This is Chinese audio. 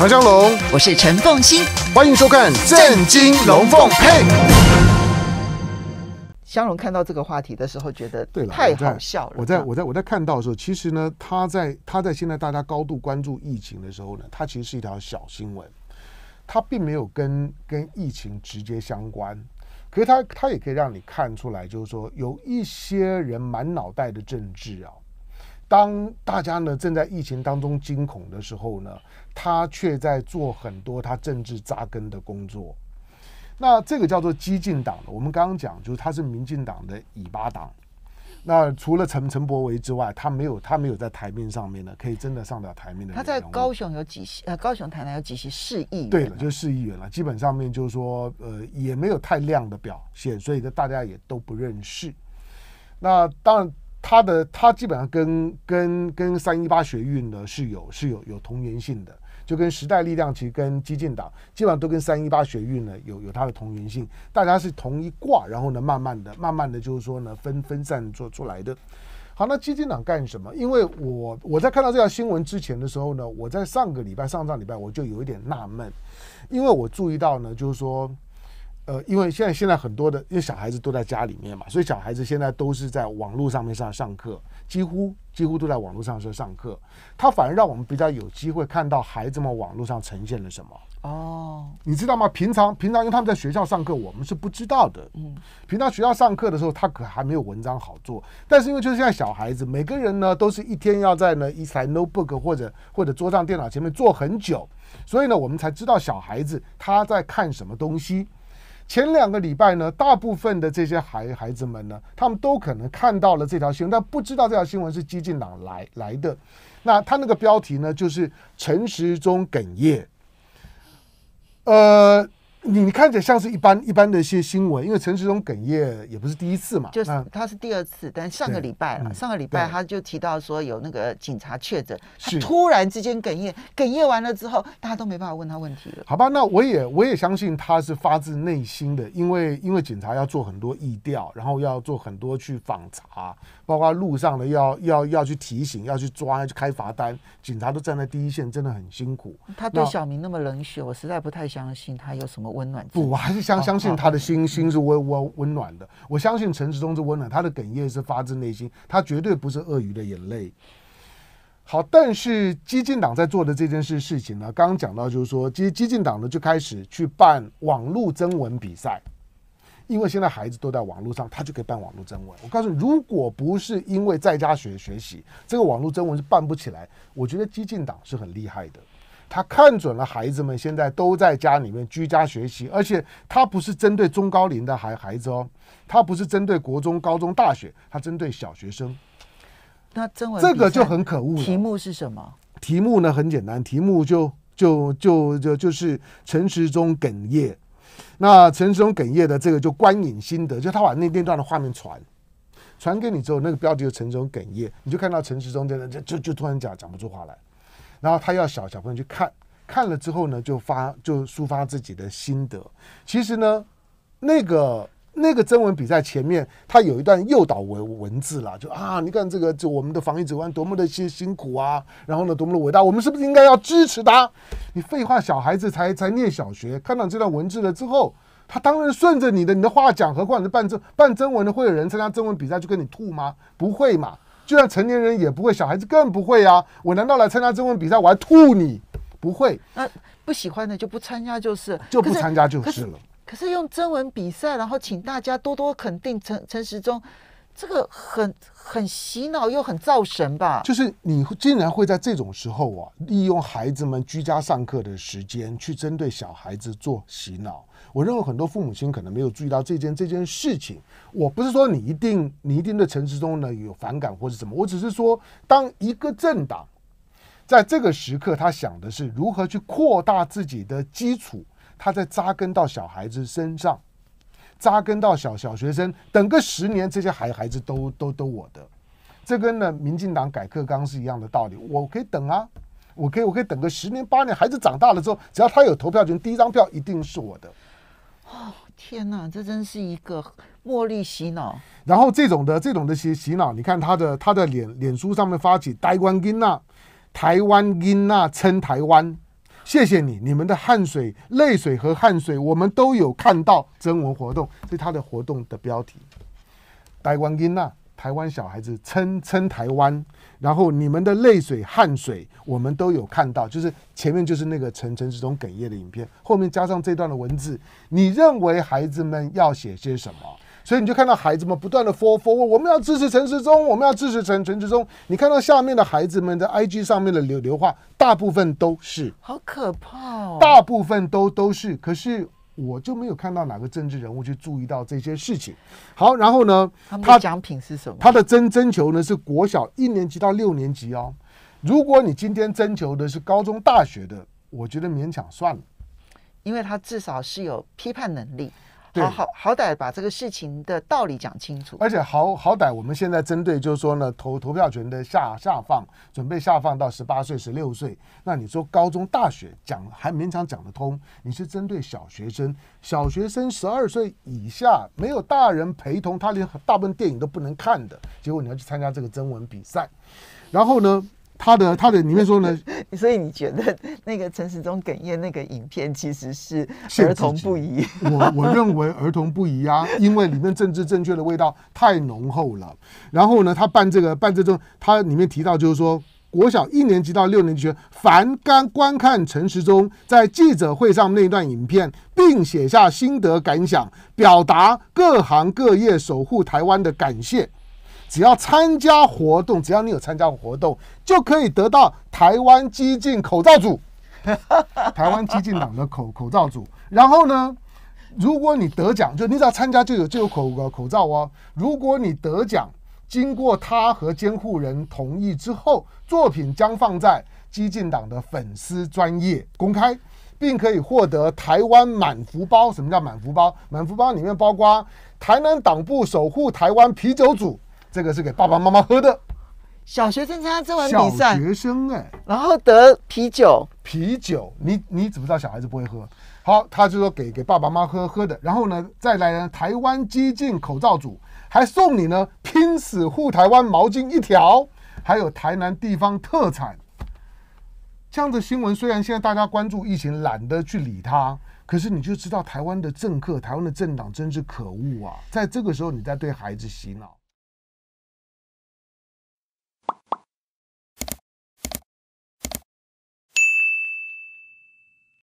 唐香龙，我是陈凤欣，欢迎收看《震惊龙凤配》。香龙看到这个话题的时候，觉得对了，太好笑了。我在我在我在看到的时候，其实呢，他在他在现在大家高度关注疫情的时候呢，他其实是一条小新闻，他并没有跟跟疫情直接相关。可是他他也可以让你看出来，就是说有一些人满脑袋的政治啊。当大家呢正在疫情当中惊恐的时候呢，他却在做很多他政治扎根的工作。那这个叫做激进党的，我们刚刚讲就是他是民进党的尾巴党。那除了陈陈伯维之外，他没有他没有在台面上面呢可以真的上到台面的。他在高雄有几席，呃，高雄台南有几席市议员。对了，就市议员了，基本上面就是说，呃，也没有太亮的表现，所以呢，大家也都不认识。那当然。他的他基本上跟跟跟三一八学运呢是有是有有同源性的，就跟时代力量，其实跟激进党基本上都跟三一八学运呢有有它的同源性，大家是同一挂，然后呢，慢慢的、慢慢的就是说呢分分散做出来的好。那基金党干什么？因为我我在看到这条新闻之前的时候呢，我在上个礼拜、上上礼拜我就有一点纳闷，因为我注意到呢，就是说。呃，因为现在现在很多的，因为小孩子都在家里面嘛，所以小孩子现在都是在网络上面上上课，几乎几乎都在网络上上上课。他反而让我们比较有机会看到孩子们网络上呈现了什么。哦，你知道吗？平常平常因为他们在学校上课，我们是不知道的。嗯，平常学校上课的时候，他可还没有文章好做。但是因为就是现在小孩子每个人呢，都是一天要在呢一台 notebook 或者或者桌上电脑前面坐很久，所以呢，我们才知道小孩子他在看什么东西。前两个礼拜呢，大部分的这些孩孩子们呢，他们都可能看到了这条新闻，但不知道这条新闻是激进党来来的。那他那个标题呢，就是陈时中哽咽。呃。你你看着像是一般一般的一些新闻，因为陈时中哽咽也不是第一次嘛，就是他是第二次，但上个礼拜嘛，上个礼拜他就提到说有那个警察确诊，他突然之间哽咽，哽咽完了之后，大家都没办法问他问题了。好吧，那我也我也相信他是发自内心的，因为因为警察要做很多意调，然后要做很多去访查，包括路上的要要要去提醒，要去抓，要去开罚单，警察都站在第一线，真的很辛苦。他对小明那么冷血，我实在不太相信他有什么。温暖不，我还是相相信他的心心是温温温暖的。我相信陈志忠是温暖，他的哽咽是发自内心，他绝对不是鳄鱼的眼泪。好，但是激进党在做的这件事事情呢，刚刚讲到就是说，其实激进党呢就开始去办网络征文比赛，因为现在孩子都在网络上，他就可以办网络征文。我告诉你，如果不是因为在家学学习，这个网络征文是办不起来。我觉得激进党是很厉害的。他看准了孩子们现在都在家里面居家学习，而且他不是针对中高龄的孩孩子哦，他不是针对国中、高中、大学，他针对小学生。那真文这个就很可恶。题目是什么？题目呢？很简单，题目就就就就就是陈时中哽咽。那陈时中哽咽的这个就观影心得，就他把那那段的画面传传给你之后，那个标题就陈时中哽咽，你就看到陈时中就就就突然讲讲不出话来。然后他要小小朋友去看，看了之后呢，就发就抒发自己的心得。其实呢，那个那个征文比赛前面，他有一段诱导文文字了，就啊，你看这个，就我们的防疫值官多么的辛辛苦啊，然后呢，多么的伟大，我们是不是应该要支持他？你废话，小孩子才才念小学，看到这段文字了之后，他当然顺着你的，你的话讲。何况是办征办征文的会有人参加征文比赛，就跟你吐吗？不会嘛。就算成年人也不会，小孩子更不会呀！我难道来参加征文比赛，我还吐你？不会，那不喜欢的就不参加就是，就不参加就是了。可是用征文比赛，然后请大家多多肯定陈陈时中。这个很很洗脑又很造神吧？就是你竟然会在这种时候啊，利用孩子们居家上课的时间去针对小孩子做洗脑。我认为很多父母亲可能没有注意到这件这件事情。我不是说你一定你一定对陈市中呢有反感或者什么，我只是说，当一个政党在这个时刻，他想的是如何去扩大自己的基础，他在扎根到小孩子身上。扎根到小小学生，等个十年，这些孩孩子都都都我的。这跟呢，民进党改课纲是一样的道理。我可以等啊，我可以，我可以等个十年八年，孩子长大了之后，只要他有投票权，第一张票一定是我的。哦，天哪，这真是一个茉莉洗脑。然后这种的，这种的洗洗脑，你看他的他的脸脸书上面发起台湾金呐，台湾金呐，称台湾。谢谢你，你们的汗水、泪水和汗水，我们都有看到。征文活动是他的活动的标题。台湾囡囡，台湾小孩子称称台湾，然后你们的泪水、汗水，我们都有看到。就是前面就是那个陈陈志忠哽咽的影片，后面加上这段的文字。你认为孩子们要写些什么？所以你就看到孩子们不断的 for forward，我们要支持陈世忠，我们要支持陈陈世忠。你看到下面的孩子们在 IG 上面的流流话，大部分都是好可怕哦。大部分都都是，可是我就没有看到哪个政治人物去注意到这些事情。好，然后呢，他的奖品是什么？他的征征求呢是国小一年级到六年级哦。如果你今天征求的是高中大学的，我觉得勉强算了，因为他至少是有批判能力。好好好歹把这个事情的道理讲清楚，而且好好歹我们现在针对就是说呢，投投票权的下下放，准备下放到十八岁、十六岁。那你说高中、大学讲还勉强讲得通，你是针对小学生，小学生十二岁以下没有大人陪同，他连大部分电影都不能看的结果，你要去参加这个征文比赛，然后呢？他的他的里面说呢，所以你觉得那个陈时中哽咽那个影片其实是儿童不宜？我我认为儿童不宜啊，因为里面政治正确的味道太浓厚了。然后呢，他办这个办这种，他里面提到就是说，国小一年级到六年级，凡刚观看陈时中在记者会上那段影片，并写下心得感想，表达各行各业守护台湾的感谢。只要参加活动，只要你有参加活动，就可以得到台湾激进口罩组，台湾激进党的口口罩组。然后呢，如果你得奖，就你只要参加就有就有口口罩哦。如果你得奖，经过他和监护人同意之后，作品将放在激进党的粉丝专业公开，并可以获得台湾满福包。什么叫满福包？满福包里面包括台南党部守护台湾啤酒组。这个是给爸爸妈妈喝的。小学生参加这玩比赛，小学生哎，然后得啤酒，啤酒，你你怎么知道小孩子不会喝？好，他就说给给爸爸妈妈喝喝的。然后呢，再来呢，台湾激进口罩组还送你呢，拼死护台湾毛巾一条，还有台南地方特产。这样的新闻虽然现在大家关注疫情，懒得去理它，可是你就知道台湾的政客、台湾的政党真是可恶啊！在这个时候你在对孩子洗脑。